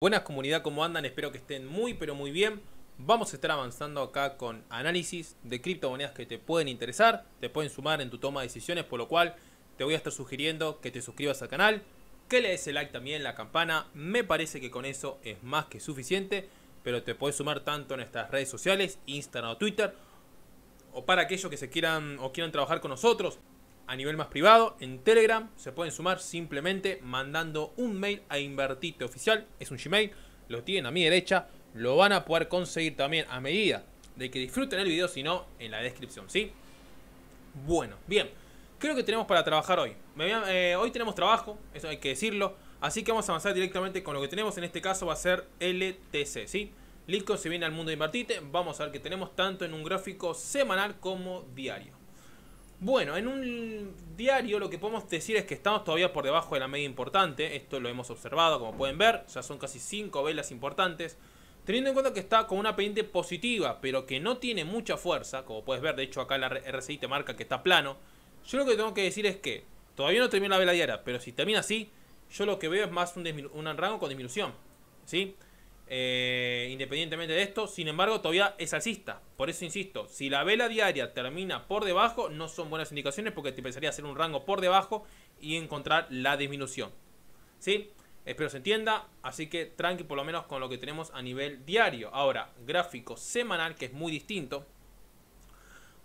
Buenas comunidad, ¿cómo andan? Espero que estén muy pero muy bien. Vamos a estar avanzando acá con análisis de criptomonedas que te pueden interesar, te pueden sumar en tu toma de decisiones, por lo cual te voy a estar sugiriendo que te suscribas al canal, que le des el like también, la campana, me parece que con eso es más que suficiente, pero te puedes sumar tanto en nuestras redes sociales, Instagram o Twitter, o para aquellos que se quieran o quieran trabajar con nosotros, a nivel más privado, en Telegram, se pueden sumar simplemente mandando un mail a Invertite Oficial, es un Gmail, lo tienen a mi derecha, lo van a poder conseguir también a medida de que disfruten el video, si no, en la descripción, ¿sí? Bueno, bien, creo que tenemos para trabajar hoy. Eh, hoy tenemos trabajo, eso hay que decirlo, así que vamos a avanzar directamente con lo que tenemos, en este caso va a ser LTC, ¿sí? se viene al mundo de Invertite, vamos a ver que tenemos tanto en un gráfico semanal como diario. Bueno, en un diario lo que podemos decir es que estamos todavía por debajo de la media importante, esto lo hemos observado como pueden ver, ya son casi 5 velas importantes, teniendo en cuenta que está con una pendiente positiva, pero que no tiene mucha fuerza, como puedes ver, de hecho acá la RSI te marca que está plano, yo lo que tengo que decir es que todavía no termina la vela diaria, pero si termina así, yo lo que veo es más un, un rango con disminución, ¿sí? Eh, independientemente de esto, sin embargo, todavía es alcista. Por eso insisto, si la vela diaria termina por debajo, no son buenas indicaciones porque te pensaría hacer un rango por debajo y encontrar la disminución. ¿Sí? Espero se entienda, así que tranqui por lo menos con lo que tenemos a nivel diario. Ahora, gráfico semanal, que es muy distinto.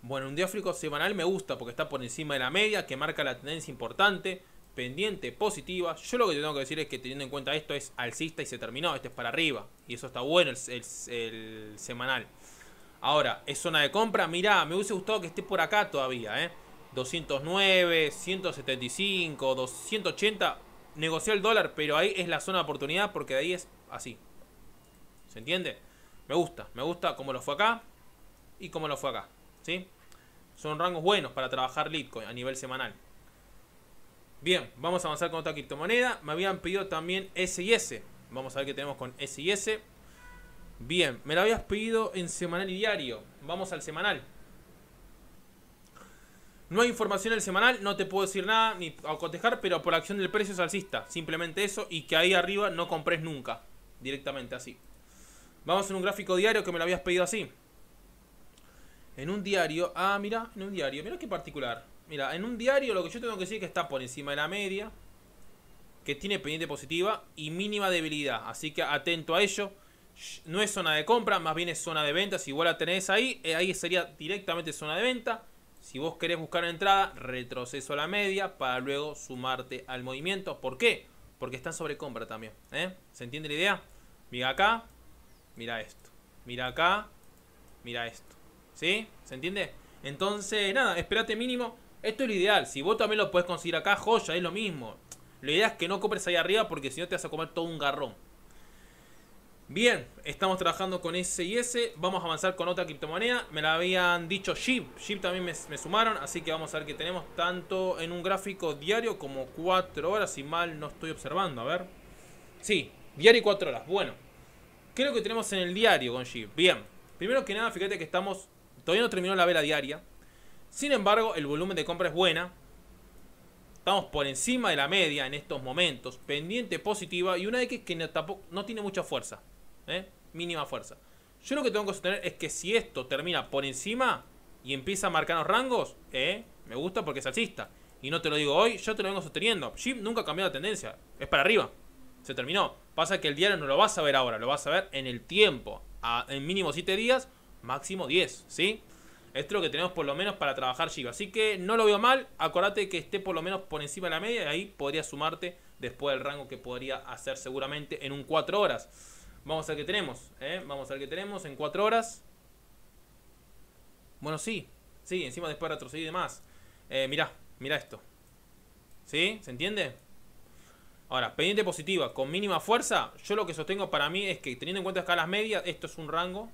Bueno, un gráfico semanal me gusta porque está por encima de la media, que marca la tendencia importante pendiente positiva. Yo lo que tengo que decir es que teniendo en cuenta esto es alcista y se terminó, este es para arriba. Y eso está bueno el, semanal. Ahora, es zona de compra. Mirá, me hubiese gustado que esté por acá todavía, 209, 175, 280. Negoció el dólar, pero ahí es la zona de oportunidad porque de ahí es así. ¿Se entiende? Me gusta, me gusta como lo fue acá y como lo fue acá, ¿sí? Son rangos buenos para trabajar Litecoin a nivel semanal. Bien, vamos a avanzar con otra criptomoneda. Me habían pedido también S. Vamos a ver qué tenemos con S. Bien, me lo habías pedido en semanal y diario. Vamos al semanal. No hay información en el semanal, no te puedo decir nada ni acotejar, pero por acción del precio es alcista. Simplemente eso y que ahí arriba no compres nunca. Directamente así. Vamos en un gráfico diario que me lo habías pedido así. En un diario. Ah, mira, en un diario. Mira qué particular. Mira, en un diario lo que yo tengo que decir es que está por encima de la media, que tiene pendiente positiva y mínima debilidad. Así que atento a ello. No es zona de compra, más bien es zona de venta. Si igual la tenés ahí, eh, ahí sería directamente zona de venta. Si vos querés buscar una entrada, retroceso a la media para luego sumarte al movimiento. ¿Por qué? Porque están sobre compra también. ¿eh? ¿Se entiende la idea? Mira acá, mira esto. Mira acá, mira esto. ¿Sí? ¿Se entiende? Entonces, nada, espérate mínimo esto es lo ideal. Si vos también lo puedes conseguir acá, joya, es lo mismo. La idea es que no compres ahí arriba porque si no te vas a comer todo un garrón. Bien, estamos trabajando con y ese Vamos a avanzar con otra criptomoneda. Me la habían dicho ship ship también me, sumaron. Así que vamos a ver que tenemos tanto en un gráfico diario como 4 horas. Si mal no estoy observando. A ver. Sí, diario y 4 horas. Bueno, ¿qué es lo que tenemos en el diario con ship Bien, primero que nada, fíjate que estamos. Todavía no terminó la vela diaria. Sin embargo, el volumen de compra es buena. Estamos por encima de la media en estos momentos. Pendiente positiva y una X que no, tiene mucha fuerza. ¿eh? Mínima fuerza. Yo lo que tengo que sostener es que si esto termina por encima y empieza a marcar los rangos, ¿eh? me gusta porque es alcista. Y no te lo digo hoy, yo te lo vengo sosteniendo. Si nunca cambió la tendencia. Es para arriba. Se terminó. Pasa que el diario no lo vas a ver ahora, lo vas a ver en el tiempo. en mínimo 7 días, máximo 10. ¿Sí? Esto es lo que tenemos por lo menos para trabajar Giga. Así que no lo veo mal. Acordate que esté por lo menos por encima de la media. Y ahí podría sumarte después del rango que podría hacer seguramente en un 4 horas. Vamos a ver qué tenemos. ¿eh? Vamos a ver qué tenemos en 4 horas. Bueno, sí. Sí, encima después retrocedí y demás. Eh, mirá, mirá esto. ¿Sí? ¿Se entiende? Ahora, pendiente positiva, con mínima fuerza, yo lo que sostengo para mí es que teniendo en cuenta escalas medias, esto es un rango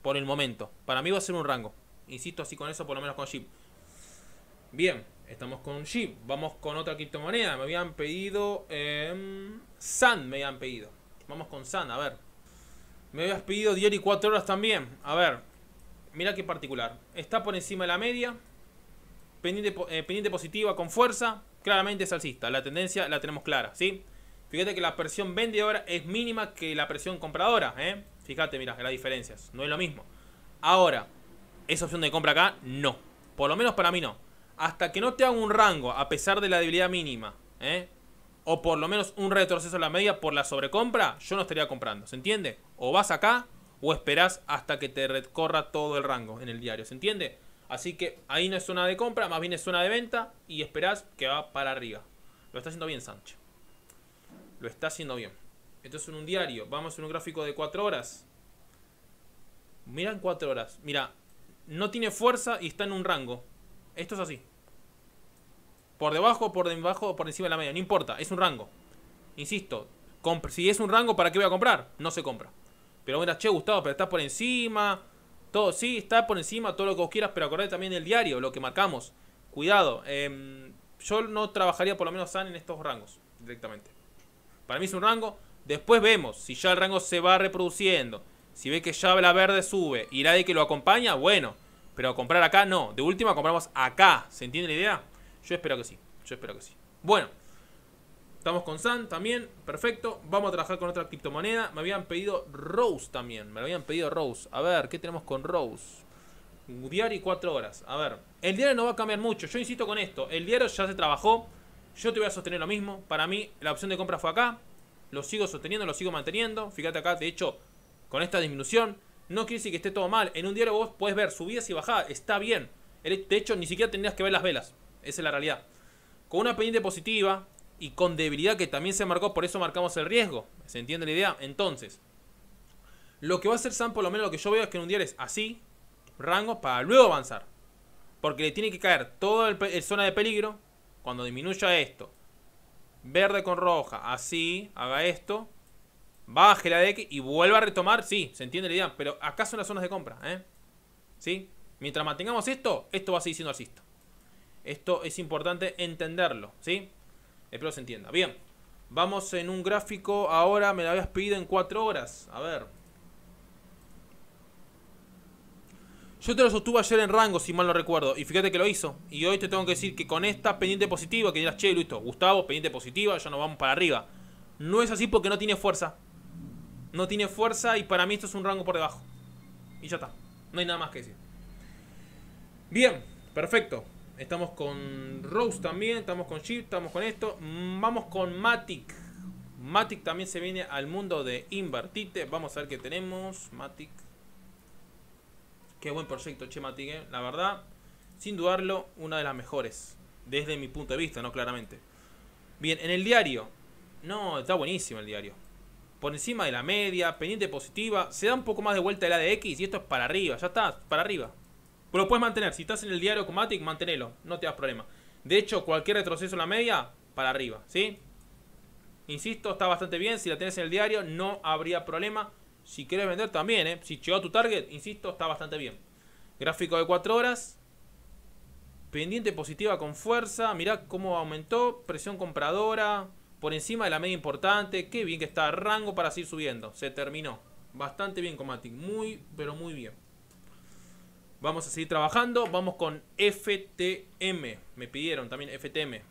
por el momento. Para mí va a ser un rango. Insisto, así con eso, por lo menos con Jeep. Bien, estamos con Jeep. Vamos con otra criptomoneda. Me habían pedido. Eh, me habían pedido. Vamos con san, a ver. Me habías pedido 10 y 4 horas también. A ver. Mira qué particular. Está por encima de la media. Pendiente, eh, pendiente positiva con fuerza. Claramente es alcista. La tendencia la tenemos clara, ¿sí? Fíjate que la presión vendedora es mínima que la presión compradora, ¿eh? Fíjate, mira, las diferencias. No es lo mismo. Ahora, esa opción de compra acá, no. Por lo menos para mí no. Hasta que no te haga un rango, a pesar de la debilidad mínima, ¿eh? o por lo menos un retroceso a la media por la sobrecompra, yo no estaría comprando. ¿Se entiende? O vas acá o esperás hasta que te recorra todo el rango en el diario. ¿Se entiende? Así que ahí no es zona de compra, más bien es zona de venta y esperás que va para arriba. Lo está haciendo bien Sánchez. Lo está haciendo bien. es en un diario, vamos en un gráfico de 4 horas. Mira en 4 horas. Mira, no tiene fuerza y está en un rango. Esto es así. Por debajo, por debajo, o por encima de la media. No importa, es un rango. Insisto, si es un rango, ¿para qué voy a comprar? No se compra. Pero mira, che, Gustavo, pero está por encima. Todo, sí, está por encima, todo lo que vos quieras, pero acordate también el diario, lo que marcamos. Cuidado, em, yo no trabajaría por lo menos San en estos rangos directamente. Para mí es un rango. Después vemos si ya el rango se va reproduciendo si ve que ya la Verde sube y nadie que lo acompaña, bueno. Pero comprar acá no. De última compramos acá. ¿Se entiende la idea? Yo espero que sí. Yo espero que sí. Bueno. Estamos con San también. Perfecto. Vamos a trabajar con otra criptomoneda. Me habían pedido Rose también. Me lo habían pedido Rose. A ver, ¿qué tenemos con Rose? Diario 4 horas. A ver. El diario no va a cambiar mucho. Yo insisto con esto. El diario ya se trabajó. Yo te voy a sostener lo mismo. Para mí, la opción de compra fue acá. Lo sigo sosteniendo, lo sigo manteniendo. Fíjate acá, de hecho, con esta disminución, no quiere decir que esté todo mal. En un diario vos puedes ver subidas y bajadas, está bien. De hecho, ni siquiera tendrías que ver las velas. Esa es la realidad. Con una pendiente positiva y con debilidad que también se marcó, por eso marcamos el riesgo. ¿Se entiende la idea? Entonces, lo que va a hacer Sam, por lo menos lo que yo veo es que en un diario es así, Rango para luego avanzar. Porque le tiene que caer toda la zona de peligro. Cuando disminuya esto, verde con roja, así, haga esto, baje la X y vuelva a retomar, sí, se entiende la idea, pero acá son las zonas de compra, ¿eh? ¿Sí? Mientras mantengamos esto, esto va a seguir siendo alcista. Esto es importante entenderlo, ¿sí? Espero se entienda. Bien, vamos en un gráfico, ahora me lo habías pedido en 4 horas, a ver. Yo te lo sostuve ayer en rango, si mal no recuerdo, y fíjate que lo hizo. Y hoy te tengo que decir que con esta pendiente positiva, que dirás, che, listo, Gustavo, pendiente positiva, ya nos vamos para arriba. No es así porque no tiene fuerza no tiene fuerza y para mí esto es un rango por debajo. Y ya está. No hay nada más que decir. Bien, perfecto. Estamos con Rose también, estamos con Chip, estamos con esto. Mm, vamos con Matic. Matic también se viene al mundo de Invertite. Vamos a ver qué tenemos. Matic. Qué buen proyecto, che, Matic. Eh, la verdad, sin dudarlo, una de las mejores. Desde mi punto de vista, ¿no? Claramente. Bien, en el diario. No, está buenísimo el diario por encima de la media, pendiente positiva, se da un poco más de vuelta de la de X y esto es para arriba, ya está, para arriba. Pero lo puedes mantener, si estás en el diario Comatic, manténelo, no te das problema. De hecho, cualquier retroceso en la media, para arriba, ¿sí? Insisto, está bastante bien, si la tenés en el diario no habría problema. Si quieres vender también, ¿eh? Si llegó a tu target, insisto, está bastante bien. Gráfico de 4 horas. Pendiente positiva con fuerza. Mirá cómo aumentó. Presión compradora por encima de la media importante. Qué bien que está. Rango para seguir subiendo. Se terminó. Bastante bien, Matic. Muy, pero muy bien. Vamos a seguir trabajando. Vamos con FTM. Me pidieron también FTM.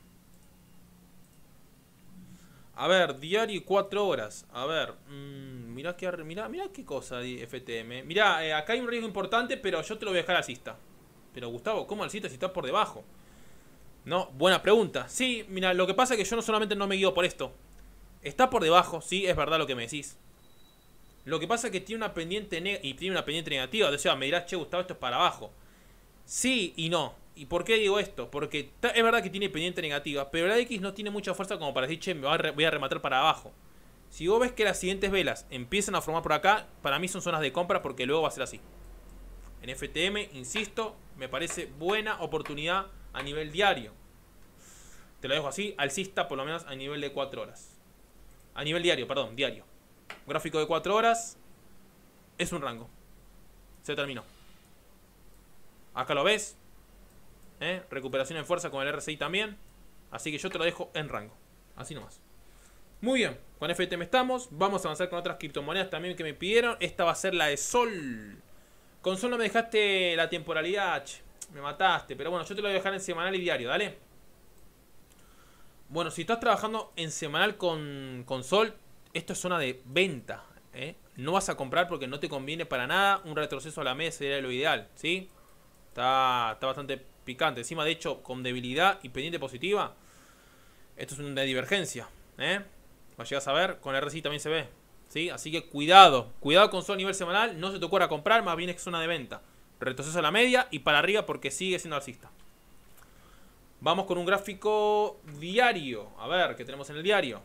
A ver, diario 4 horas. A ver, mira mm, mirá, qué, qué cosa de FTM. Mirá, eh, acá hay un riesgo importante, pero yo te lo voy a dejar cista. Pero Gustavo, ¿cómo al cita si está por debajo? No, buena pregunta. Sí, mira, lo que pasa es que yo no solamente no me guío por esto. Está por debajo, sí, es verdad lo que me decís. Lo que pasa es que tiene una pendiente y tiene una pendiente negativa. O me dirás, che, Gustavo, esto es para abajo. Sí y no. ¿Y por qué digo esto? Porque es verdad que tiene pendiente negativa, pero la X no tiene mucha fuerza como para decir, che, me voy a rematar para abajo. Si vos ves que las siguientes velas empiezan a formar por acá, para mí son zonas de compra porque luego va a ser así. En FTM, insisto, me parece buena oportunidad a nivel diario. Te lo dejo así, alcista por lo menos a nivel de 4 horas. A nivel diario, perdón, diario. Gráfico de 4 horas es un rango. Se terminó. Acá lo ves. ¿eh? Recuperación en fuerza con el RSI también. Así que yo te lo dejo en rango. Así nomás. Muy bien, con FTM estamos. Vamos a avanzar con otras criptomonedas también que me pidieron. Esta va a ser la de Sol. Con Sol no me dejaste la temporalidad, H. Me mataste. Pero bueno, yo te lo voy a dejar en semanal y diario, dale. Bueno, si estás trabajando en semanal con, Sol, esto es zona de venta. ¿eh? No vas a comprar porque no te conviene para nada. Un retroceso a la mesa sería lo ideal, ¿sí? Está, bastante picante. Encima, de hecho, con debilidad y pendiente positiva, esto es una divergencia. ¿eh? Llegas a saber. con RSI también se ve. ¿sí? Así que cuidado, cuidado con Sol a nivel semanal. No se te ocurra comprar, más bien es zona de venta. Retroceso a la media y para arriba porque sigue siendo alcista. Vamos con un gráfico diario. A ver, ¿qué tenemos en el diario?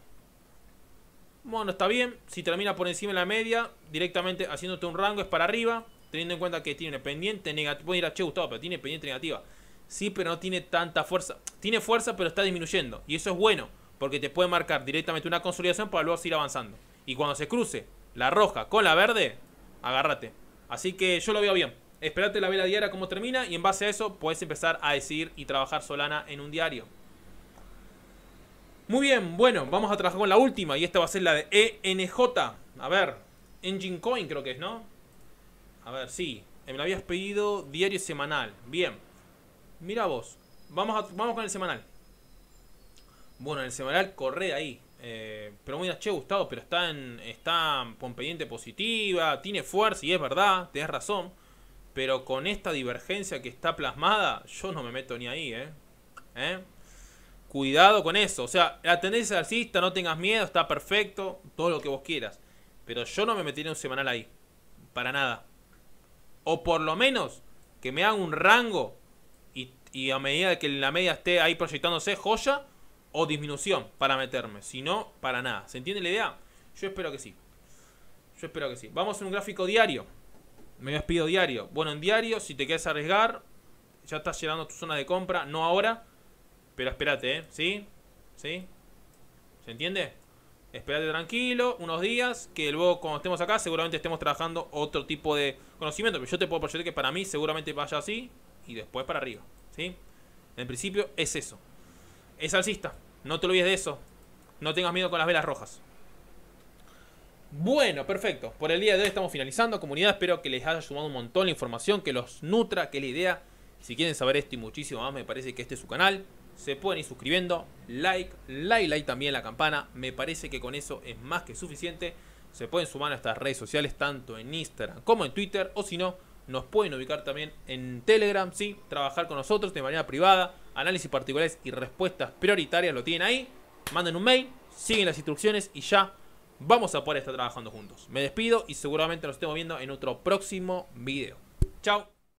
Bueno, está bien. Si termina por encima de la media, directamente haciéndote un rango es para arriba. Teniendo en cuenta que tiene pendiente negativa. Pueden ir a che, Gustavo, pero tiene pendiente negativa. Sí, pero no tiene tanta fuerza. Tiene fuerza, pero está disminuyendo. Y eso es bueno, porque te puede marcar directamente una consolidación para luego seguir avanzando. Y cuando se cruce la roja con la verde, agárrate. Así que yo lo veo bien esperate la vela diaria como termina y en base a eso puedes empezar a decidir y trabajar Solana en un diario. Muy bien, bueno, vamos a trabajar con la última y esta va a ser la de ENJ. A ver, Engine Coin creo que es, ¿no? A ver, sí, me la habías pedido diario semanal. Bien, mira vos, vamos, vamos con el semanal. Bueno, el semanal corre ahí. Eh, pero muy che, Gustavo, pero está en, está con pendiente positiva, tiene fuerza y es verdad, tenés razón. Pero con esta divergencia que está plasmada, yo no me meto ni ahí, ¿eh? ¿Eh? Cuidado con eso. O sea, la tendencia alcista, no tengas miedo, está perfecto, todo lo que vos quieras. Pero yo no me metería un semanal ahí. Para nada. O por lo menos que me haga un rango y, y a medida que la media esté ahí proyectándose, joya o disminución para meterme. Si no, para nada. ¿Se entiende la idea? Yo espero que sí. Yo espero que sí. Vamos a un gráfico diario. Me despido diario. Bueno, en diario, si te quieres arriesgar, ya estás a tu zona de compra. No ahora, pero espérate, ¿eh? ¿Sí? ¿Sí? ¿Se entiende? Espérate tranquilo, unos días, que luego cuando estemos acá seguramente estemos trabajando otro tipo de conocimiento. Pero yo te puedo proyectar que para mí seguramente vaya así y después para arriba. ¿Sí? En principio es eso. Es alcista. No te olvides de eso. No tengas miedo con las velas rojas. Bueno, perfecto. Por el día de hoy estamos finalizando, comunidad. Espero que les haya sumado un montón la información, que los nutra, que la idea. Si quieren saber esto y muchísimo más, me parece que este es su canal. Se pueden ir suscribiendo, like, like, like también la campana. Me parece que con eso es más que suficiente. Se pueden sumar a nuestras redes sociales, tanto en Instagram como en Twitter. O si no, nos pueden ubicar también en Telegram, ¿sí? Trabajar con nosotros de manera privada, análisis particulares y respuestas prioritarias lo tienen ahí. Manden un mail, siguen las instrucciones y ya vamos a poder estar trabajando juntos. Me despido y seguramente nos estemos viendo en otro próximo video. Chao.